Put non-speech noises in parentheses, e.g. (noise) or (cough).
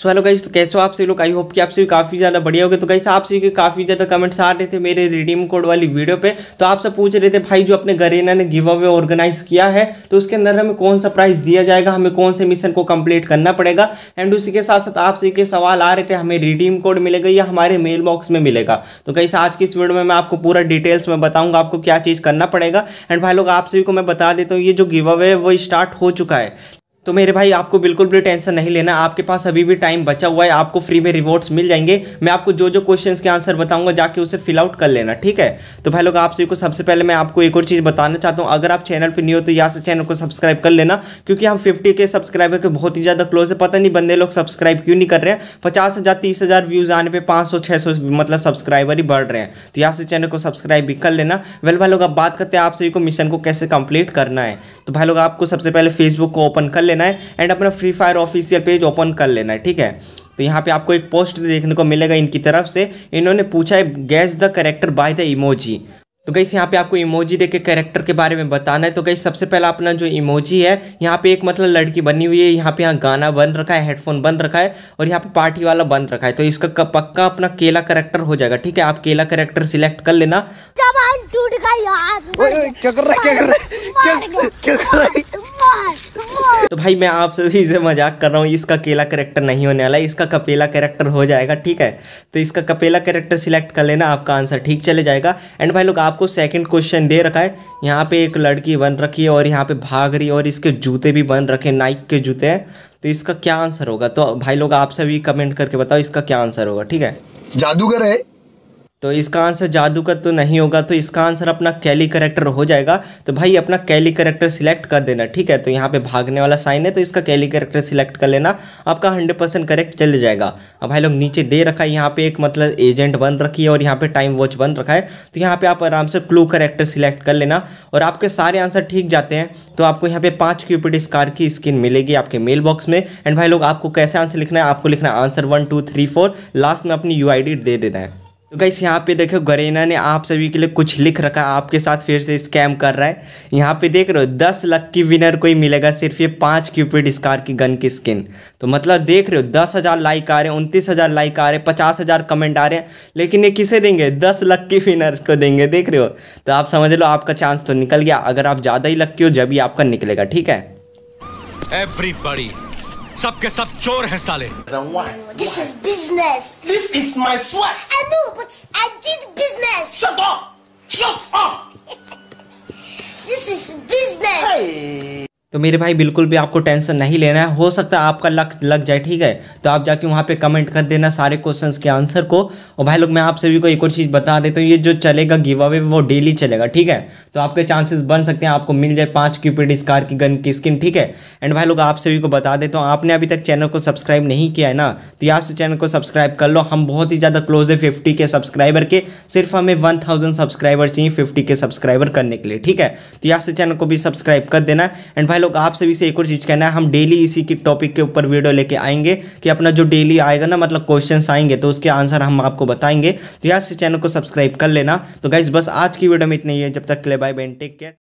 So hello guys तो कैसे हो आप सभी लोग आई होप कि आप सभी काफ़ी ज़्यादा बढ़िया हो गए तो गाइस आप सभी के काफ़ी ज़्यादा कमेंट्स आ रहे थे मेरे रिडीम कोड वाली वीडियो पे तो आप सब पूछ रहे थे भाई जो अपने गरेना ने गिव अवे ऑर्गेनाइज किया है तो उसके अंदर हमें कौन सा प्राइज़ दिया जाएगा हमें कौन से मिशन को कम्प्लीट करना पड़ेगा एंड उसी के साथ साथ आप सभी के सवाल आ रहे थे हमें रिडीम कोड मिलेगा या हमारे मेल बॉक्स में मिलेगा तो गाइस आज की इस वीडियो में मैं आपको पूरा डिटेल्स में बताऊँगा आपको क्या चीज़ करना पड़ेगा एंड भाई लोग आप सभी को मैं बता देता हूँ ये जो गिव अवे है वो स्टार्ट हो चुका है तो मेरे भाई आपको बिल्कुल भी टेंशन नहीं लेना आपके पास अभी भी टाइम बचा हुआ है आपको फ्री में रिवॉर्ड्स मिल जाएंगे मैं आपको जो जो क्वेश्चंस के आंसर बताऊंगा जाके उसे फिल आउट कर लेना ठीक है तो भाई लोग आप सभी को सबसे पहले मैं आपको एक और चीज़ बताना चाहता हूँ अगर आप चैनल पर नहीं हो तो यहाँ से चैनल को सब्सक्राइब कर लेना क्योंकि हम फिफ्टी के सब्सक्राइबर के बहुत ही ज़्यादा क्लोज है पता नहीं बंदे लोग सब्सक्राइब क्यों नहीं कर रहे हैं पचास हज़ार तीस हज़ार व्यूज़ आने पर पाँच सौ छः सौ मतलब सब्सक्राइबर ही बढ़ रहे हैं तो यहाँ से चैनल को सब्सक्राइब भी कर लेना वेल भाई लोग अब बात करते हैं आप सभी को मिशन को कैसे कंप्लीट करना है तो भाई लोग आपको सबसे पहले फेसबुक को ओपन कर लेना लेना है एंड अपना free fire official page open कर लेना है ठीक है तो यहाँ पे आपको एक पोस्ट देखने को मिलेगा इनकी तरफ से इन्होंने पूछा है guess the character by the emoji तो गई यहाँ पे आपको इमोजी देके कैरेक्टर के बारे में बताना है तो गई सबसे पहला अपना जो इमोजी है यहाँ पे एक मतलब लड़की बनी हुई है यहाँ पे यहाँ गाना बन रखा है हेडफोन बन रखा है और यहाँ पे पार्टी वाला बन रखा है तो इसका पक्का अपना केला करेक्टर हो जाएगा ठीक है आप केला करेक्टर सिलेक्ट कर लेना क्या कर क्या कर रहा है भाई मैं आप सभी से मजाक कर रहा हूँ इसका केला करेक्टर नहीं होने वाला इसका कपेला करेक्टर हो जाएगा ठीक है तो इसका कपेला करेक्टर सिलेक्ट कर लेना आपका आंसर ठीक चले जाएगा एंड भाई लोग आपको सेकंड क्वेश्चन दे रखा है यहाँ पे एक लड़की बन रखी है और यहाँ पे भाग रही है और इसके जूते भी बन रखे नाइक के जूते हैं तो इसका क्या आंसर होगा तो भाई लोग आप सभी कमेंट करके बताओ इसका क्या आंसर होगा ठीक है जादूगर है तो इसका आंसर जादू का तो नहीं होगा तो इसका आंसर अपना कैली करेक्टर हो जाएगा तो भाई अपना कैली करेक्टर सिलेक्ट कर देना ठीक है तो यहाँ पे भागने वाला साइन है तो इसका कैली करेक्टर सिलेक्ट कर लेना आपका हंड्रेड परसेंट करेक्ट चल जाएगा अब भाई लोग नीचे दे रखा है यहाँ पे एक मतलब एजेंट बन रखी है और यहाँ पे टाइम वॉच बन रखा है तो यहाँ पे आप आराम से क्लू करेक्टर सिलेक्ट कर लेना और आपके सारे आंसर ठीक जाते हैं तो आपको यहाँ पे पाँच क्यूपिड स्कार की स्किन मिलेगी आपके मेल बॉक्स में एंड भाई लोग आपको कैसे आंसर लिखना है आपको लिखना है answer one two three four last में अपनी यू दे देना है तो गाइस यहाँ पे देखो गरेना ने आप सभी के लिए कुछ लिख रखा है आपके साथ फिर से स्कैम कर रहा है यहाँ पे देख रहे हो दस लक की विनर को ही मिलेगा सिर्फ ये पाँच क्यूपिड स्कार की गन की स्किन तो मतलब देख रहे हो दस हज़ार लाइक आ रहे हैं उनतीस हज़ार लाइक आ रहे हैं पचास हज़ार कमेंट आ रहे हैं लेकिन ये किसे देंगे दस लक की विनर को देंगे देख रहे हो तो आप समझ लो आपका चांस तो निकल गया अगर आप ज़्यादा ही लक्की हो जब ही आपका निकलेगा ठीक है everybody This is business. This is my sweat. I know, but I did business. Shut up! Shut up! (laughs) this is business. Hey. तो मेरे भाई बिल्कुल भी आपको टेंशन नहीं लेना है हो सकता है आपका लक लग जाए ठीक है तो आप जाके वहाँ पे कमेंट कर देना सारे क्वेश्चंस के आंसर को और भाई लोग मैं आप सभी को एक और चीज़ बता देता हूँ ये जो चलेगा गिव अवे वो डेली चलेगा ठीक है तो आपके चांसेस बन सकते हैं आपको मिल जाए पाँच क्यूपेड स्कार की गन की स्किन ठीक है एंड भाई लोग आप सभी को बता देता हूँ आपने अभी तक चैनल को सब्सक्राइब नहीं किया है ना तो यहाँ से चैनल को सब्सक्राइब कर लो हम बहुत ही ज़्यादा क्लोज है फिफ्टी के सब्सक्राइबर के सिर्फ हमें वन थाउजेंड सब्सक्राइबर चाहिए फिफ्टी के सब्सक्राइबर करने के लिए ठीक है तो यहाँ से चैनल को भी सब्सक्राइब कर देना एंड भाई भाई लोग आप सभी से एक और चीज़ कहना है हम डेली इसी के टॉपिक के ऊपर वीडियो लेके आएंगे कि अपना जो डेली आएगा ना मतलब क्वेश्चन आएंगे तो उसके आंसर हम आपको बताएंगे तो यहाँ से चैनल को सब्सक्राइब कर लेना तो गाइज बस आज की वीडियो में इतनी है जब तक के लिए बाय बैन टेक केयर